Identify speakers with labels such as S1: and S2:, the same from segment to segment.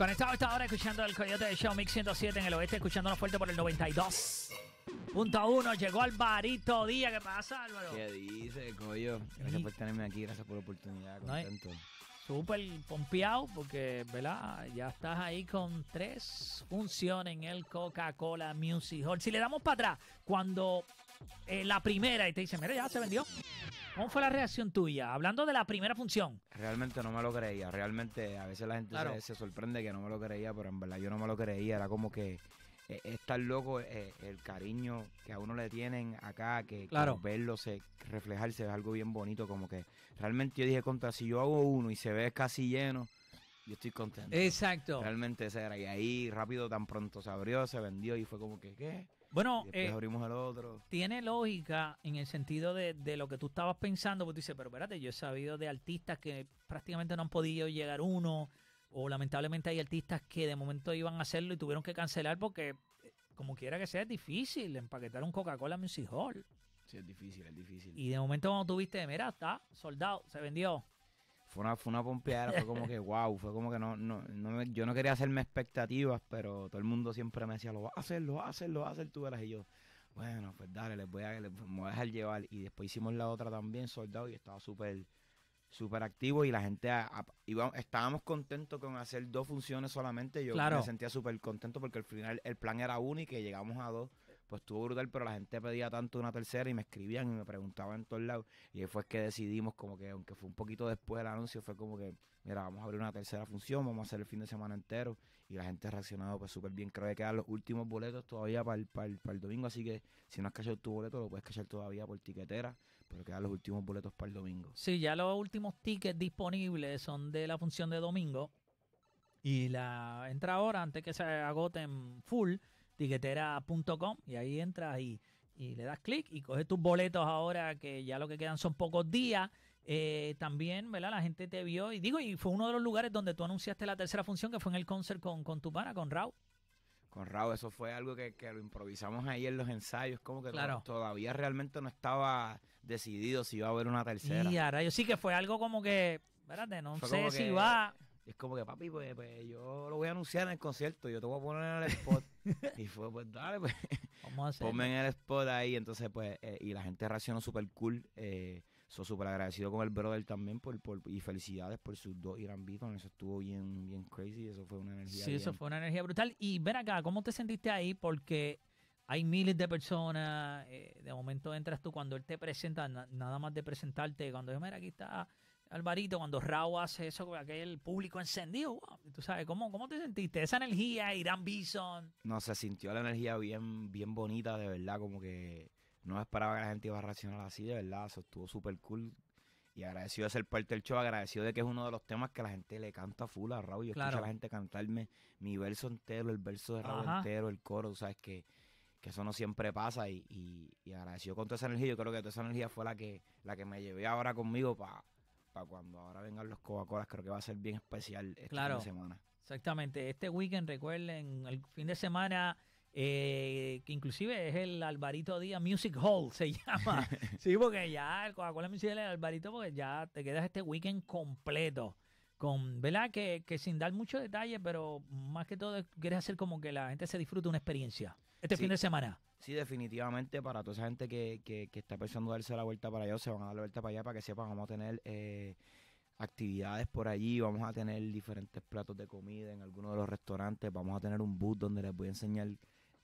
S1: Conectado a esta hora escuchando el Coyote de Show Mix 107 en el oeste, escuchándonos fuerte por el 92.1. Llegó Alvarito Díaz. ¿Qué pasa, Álvaro? ¿Qué
S2: dice, Coyo? Gracias por tenerme aquí, gracias por la oportunidad. Contento.
S1: Súper pompeado porque, ¿verdad? Ya estás ahí con tres funciones en el Coca-Cola Music Hall. Si le damos para atrás, cuando eh, la primera y te dice mira, ya se vendió. ¿Cómo fue la reacción tuya? Hablando de la primera función.
S2: Realmente no me lo creía. Realmente a veces la gente se, sorprende que no me lo creía, pero en verdad yo no me lo creía. Era como que eh, es loco eh, el cariño que a uno le tienen acá, que, claro. verlo se, reflejarse es algo bien bonito. Como que realmente yo dije, contra, si yo hago uno y se ve casi lleno, yo estoy contento. Exacto. Realmente ese era. Y ahí rápido, tan pronto se abrió, se vendió y fue como que, ¿qué? Bueno, eh,
S1: Tiene lógica en el sentido de, lo que tú estabas pensando, porque tú dices, pero espérate, yo he sabido de artistas que prácticamente no han podido llegar uno, o lamentablemente hay artistas que de momento iban a hacerlo y tuvieron que cancelar porque, eh, como quiera que sea, es difícil empaquetar un Coca-Cola Music Hall.
S2: Sí, es difícil, es difícil.
S1: Y de momento cuando tuviste, mira, está soldado, se vendió
S2: fue una, fue una pompeada, fue como que wow, fue como que no, no, no yo no quería hacerme expectativas, pero todo el mundo siempre me decía, lo vas a hacer, lo vas a hacer, lo vas a hacer, tú eras y yo, bueno, pues dale, les voy a, les voy a dejar llevar, y después hicimos la otra también, soldado, y estaba súper, súper activo, y la gente, estábamos contentos con hacer dos funciones solamente, yo me sentía súper contento porque al final el plan era uno y que llegamos a dos, pues estuvo brutal, pero la gente pedía tanto una tercera y me escribían y me preguntaban en todos lados. Y ahí fue que decidimos, como que, aunque fue un poquito después del anuncio, fue como que, mira, vamos a abrir una tercera función, vamos a hacer el fin de semana entero. Y la gente ha reaccionado pues súper bien. Creo que quedan los últimos boletos todavía para el, para, el, domingo, así que si no has cachado tu boleto, lo puedes cachar todavía por tiquetera, pero quedan los últimos boletos para el domingo.
S1: Sí, ya los últimos tickets disponibles son de la función de domingo. Y la entra ahora antes que se agoten full tiquetera.com y ahí entras y, y le das clic y coges tus boletos ahora que ya lo que quedan son pocos días. Eh, también, ¿verdad? La gente te vio y digo, y fue uno de los lugares donde tú anunciaste la tercera función que fue en el concert con, con tu pana, con Raúl
S2: con Raúl. Eso fue algo que, lo improvisamos ahí en los ensayos, como que todavía realmente no estaba decidido si iba a haber una tercera.
S1: Y yo sí que fue algo como que, espérate, no sé si va,
S2: es como que, papi, pues, pues, yo lo voy a anunciar en el concierto, yo te voy a poner en el spot. y fue, pues dale, pues. Vamos hacer. Ponme en el spot ahí. Entonces, pues, eh, y la gente reaccionó súper cool. Eh, soy súper agradecido con el brother también por, por, y felicidades por sus dos Irán con Eso estuvo bien, bien crazy. Eso fue una energía. Sí, eso fue
S1: una energía brutal. Y ven acá, ¿cómo te sentiste ahí? Porque hay miles de personas. Eh, de momento entras tú cuando él te presenta, nada más de presentarte, cuando yo mira, aquí está Alvarito, cuando Raúl hace eso con aquel público encendido, tú sabes, ¿cómo, ¿cómo te sentiste? Esa energía, Irán Bison.
S2: No, se sintió la energía bien, bien bonita, de verdad, como que no esperaba que la gente iba a reaccionar así, de verdad, eso estuvo súper cool. Y agradecido de ser parte del show, agradecido de que es uno de los temas que la gente le canta full a Raúl. Yo escucho a la gente cantarme mi verso entero, el verso de Raúl entero, el coro, ¿sabes? Que, que eso no siempre pasa y, y, y agradecido con toda esa energía. Yo creo que toda esa energía fue la que, la que me llevé ahora conmigo para para cuando ahora vengan los Coca-Colas, creo que va a ser bien especial esta claro, semana.
S1: Exactamente, este weekend recuerden, el fin de semana... Eh, que inclusive es el Alvarito día Music Hall, se llama. sí, porque ya el Coca-Cola Music Hall es el Alvarito, porque ya te quedas este weekend completo con, ¿verdad? Que, que sin dar mucho detalle, pero más que todo quieres hacer como que la gente se disfrute una experiencia este fin de semana.
S2: Sí, definitivamente para toda esa gente que, que, que, está pensando darse la vuelta para allá, se van a dar la vuelta para allá para que sepan, vamos a tener... Eh, actividades por allí, vamos a tener diferentes platos de comida en algunos de los restaurantes, vamos a tener un bus donde les voy a enseñar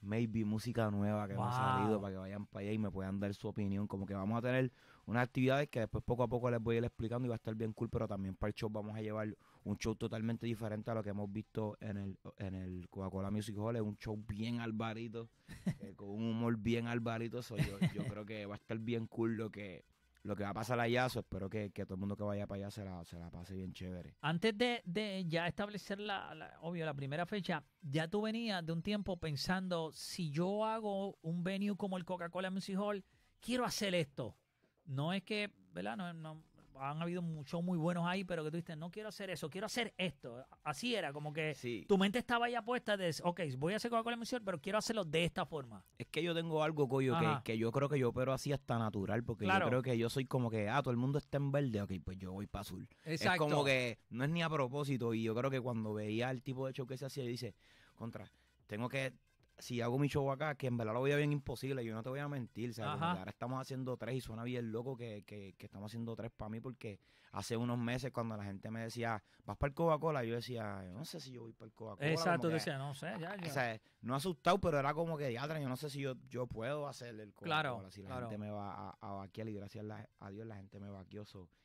S2: maybe música nueva que me ha salido para que vayan para allá y me puedan dar su opinión. Como que vamos a tener unas actividades que después poco a poco les voy a ir explicando y va a estar bien cool, pero también para el show vamos a llevar un show totalmente diferente a lo que hemos visto en el, en el Coca-Cola Music Hall. Es un show bien alvarito, eh, con un humor bien alvarito. yo, yo creo que va a estar bien cool lo que lo que va a pasar allá, espero que, que, todo el mundo que vaya para allá se la, se la pase bien chévere.
S1: Antes de, de ya establecer la, la, obvio, la primera fecha, ya tú venías de un tiempo pensando, si yo hago un venue como el Coca-Cola Music Hall, quiero hacer esto. No es que, ¿verdad? No, no, han habido muchos muy buenos ahí, pero que tú dices, no quiero hacer eso, quiero hacer esto. Así era, como que tu mente estaba ya puesta de, ok, voy a hacer con la emisión pero quiero hacerlo de esta forma.
S2: Es que yo tengo algo, Coyo, que, yo creo que yo pero así hasta natural, porque yo creo que yo soy como que, ah, todo el mundo está en verde, ok, pues yo voy para azul. Exacto. Es como que no es ni a propósito, y yo creo que cuando veía el tipo de show que se hacía, dice, contra, tengo que si hago mi show acá, que en verdad lo voy a bien imposible, yo no te voy a mentir, ¿sabes? Ahora estamos haciendo tres y suena bien loco que, estamos haciendo tres para mí, porque hace unos meses cuando la gente me decía, ¿vas para el Coca-Cola? Yo decía, no sé si yo voy para el Coca-Cola. Exacto, decía, no sé, ya, O sea, no asustado, pero era como que, diatra, yo no sé si yo, yo puedo hacer el Coca-Cola. Claro, si la gente me va a, a y gracias a Dios la gente me vaqueó.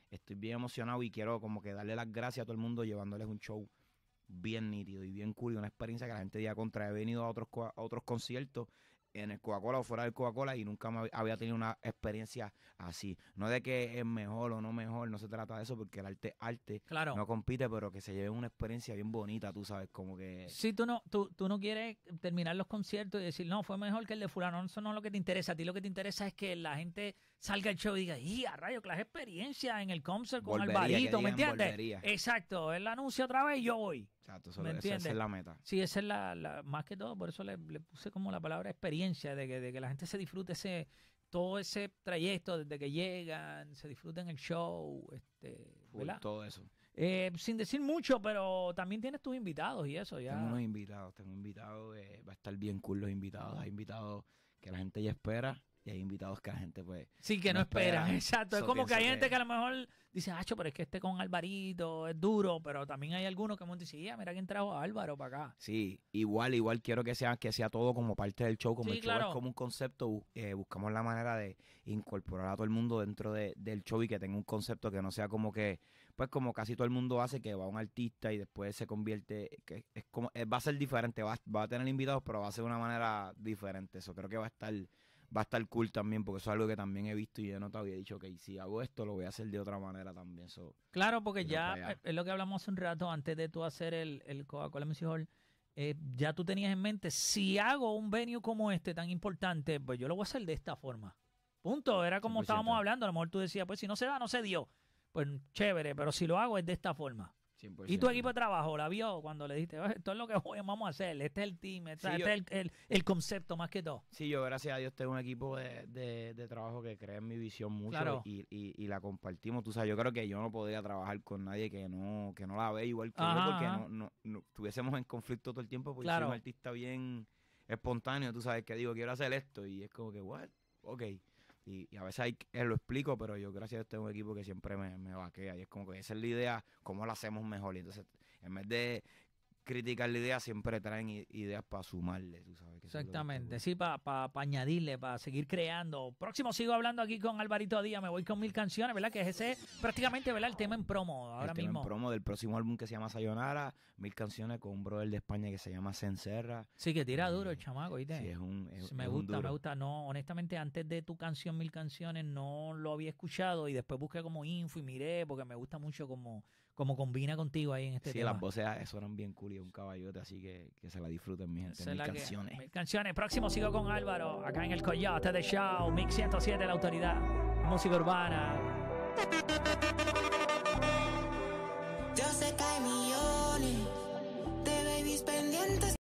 S2: estoy bien emocionado y quiero como que darle las gracias a todo el mundo llevándoles un show bien nítido y bien cool una experiencia que la gente diga contra. He venido a otros, otros conciertos en el Coca-Cola o fuera del Coca-Cola y nunca me había tenido una experiencia así. No de que es mejor o no mejor, no se trata de eso porque el arte arte. Claro. No compite, pero que se lleve una experiencia bien bonita, tú sabes, como que... si
S1: tú no, tú, no quieres terminar los conciertos y decir, no, fue mejor que el de fulano, eso no es lo que te interesa. A ti lo que te interesa es que la gente salga al show y diga, y a rayo, que las experiencias en el concert con el Alvarito, ¿me entiendes? Exacto, él anuncia otra vez y yo voy.
S2: O esa, es la meta.
S1: Sí, esa es la, la más que todo, por eso le, le, puse como la palabra experiencia, de que, de que la gente se disfrute ese todo ese trayecto desde que llegan, se disfruten el show, este, todo eso. Eh, sin decir mucho, pero también tienes tus invitados y eso ya. Tengo unos
S2: invitados, tengo invitados, eh, va a estar bien cool los invitados, hay invitados que la gente ya espera, y hay invitados que la gente pues... Sí, que no, esperan, exacto. es como que hay gente que... a lo
S1: mejor dice, ah, pero es que este con Alvarito es duro, pero también hay algunos que me dicen, ya, mira que trajo a Álvaro para acá.
S2: Sí, igual, igual quiero que sea, que sea todo como parte del show, como el show es como un concepto, eh, buscamos la manera de incorporar a todo el mundo dentro de, del show y que tenga un concepto que no sea como que, pues como casi todo el mundo hace, que va un artista y después se convierte, que es como, eh, va a ser diferente, va, va a tener invitados, pero va a ser de una manera diferente, eso creo que va a estar va a estar cool también, porque eso es algo que también he visto y yo no te había dicho, que si hago esto lo voy a hacer de otra manera también.
S1: claro, porque ya es lo que hablamos hace un rato antes de tú hacer el, el Coca-Cola Hall. Eh, ya tú tenías en mente, si hago un venue como este tan importante, pues yo lo voy a hacer de esta forma. Punto, era como estábamos hablando, a lo mejor tú decías, pues si no se da, no se dio. Pues chévere, pero si lo hago es de esta forma. ¿Y tu equipo de trabajo la vio cuando le dijiste, ah, esto es lo que vamos a hacer, este es el team, este, es el, concepto más que todo? Sí, yo gracias a Dios tengo un equipo de, trabajo que cree en mi visión
S2: mucho y, la compartimos. Tú sabes, yo creo que yo no podría trabajar con nadie que no, que no la ve igual que yo porque no, no, estuviésemos en conflicto todo el tiempo porque yo soy un artista bien espontáneo, tú sabes, que digo, quiero hacer esto y es como que, what? Ok. Y, a veces hay, eh, lo explico, pero yo gracias a este es un equipo que siempre me, me vaquea. Y es como que esa es la idea, cómo la hacemos mejor. Y entonces, en vez de criticar la idea, siempre traen ideas para sumarle,
S1: Exactamente, sí, para añadirle, para seguir creando. Próximo sigo hablando aquí con Alvarito Díaz, me voy con mil canciones, ¿verdad? Que es ese prácticamente, ¿verdad? El tema en promo ahora el tema En
S2: promo del próximo álbum que se llama Sayonara, mil canciones con un brother de España que se llama Sencerra. Sí, que tira eh, duro el chamaco,
S1: ¿viste? Sí, es un... me gusta, me gusta. No, honestamente, antes de tu canción Mil Canciones no lo había escuchado y después busqué como info y miré porque me gusta mucho como como combina contigo ahí en este sí, tema. Sí, las
S2: voces ah, suenan bien cool y un caballote, así que, que se la disfruten, mi gente. Mis canciones.
S1: canciones. Próximo sigo con Álvaro, acá en el Coyote de Show, Mix 107, la autoridad. Música urbana. Yo sé